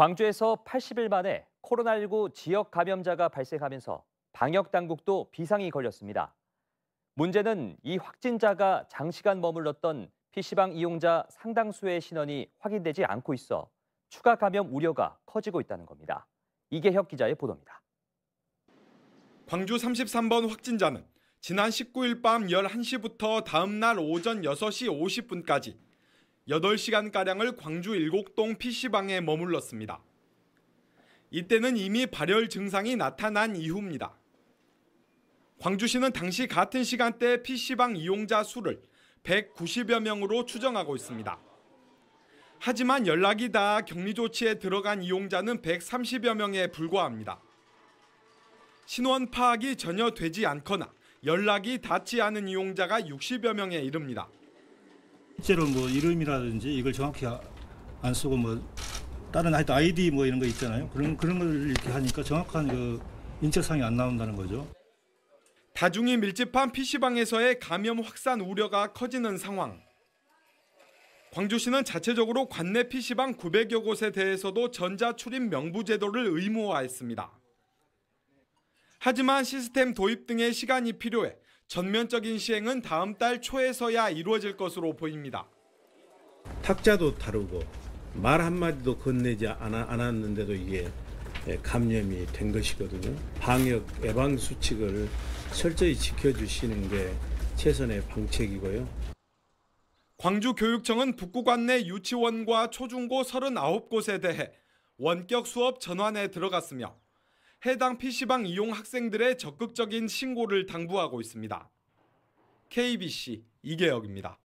광주에서 80일 만에 코로나19 지역 감염자가 발생하면서 방역 당국도 비상이 걸렸습니다. 문제는 이 확진자가 장시간 머물렀던 PC방 이용자 상당수의 신원이 확인되지 않고 있어 추가 감염 우려가 커지고 있다는 겁니다. 이계혁 기자의 보도입니다. 광주 33번 확진자는 지난 19일 밤 11시부터 다음 날 오전 6시 50분까지 8시간가량을 광주 일곡동 PC방에 머물렀습니다. 이때는 이미 발열 증상이 나타난 이후입니다. 광주시는 당시 같은 시간대 PC방 이용자 수를 190여 명으로 추정하고 있습니다. 하지만 연락이 다 격리 조치에 들어간 이용자는 130여 명에 불과합니다. 신원 파악이 전혀 되지 않거나 연락이 닿지 않은 이용자가 60여 명에 이릅니다. 실제로 뭐 이름이라든지 이걸 정확히 아, 안 쓰고 뭐 다른 하여튼 아이디 뭐 이런 거 있잖아요. 그런 그런 걸 이렇게 하니까 정확한 그 인적상이 안 나온다는 거죠. 다중이 밀집한 PC방에서의 감염 확산 우려가 커지는 상황. 광주시는 자체적으로 관내 PC방 900여 곳에 대해서도 전자 출입 명부 제도를 의무화했습니다. 하지만 시스템 도입 등의 시간이 필요해 전면적인 시행은 다음 달 초에서야 이루어질 것으로 보입니다. 탁자도 다르고 말 한마디도 건네지 않았는데도 이게 예, 감염이 된 것이거든요. 방역 예방 수칙을 철저히 지켜주시는 게 최선의 방책이고요. 광주교육청은 북구관 내 유치원과 초중고 39곳에 대해 원격 수업 전환에 들어갔으며 해당 PC방 이용 학생들의 적극적인 신고를 당부하고 있습니다. KBC 이계혁입니다.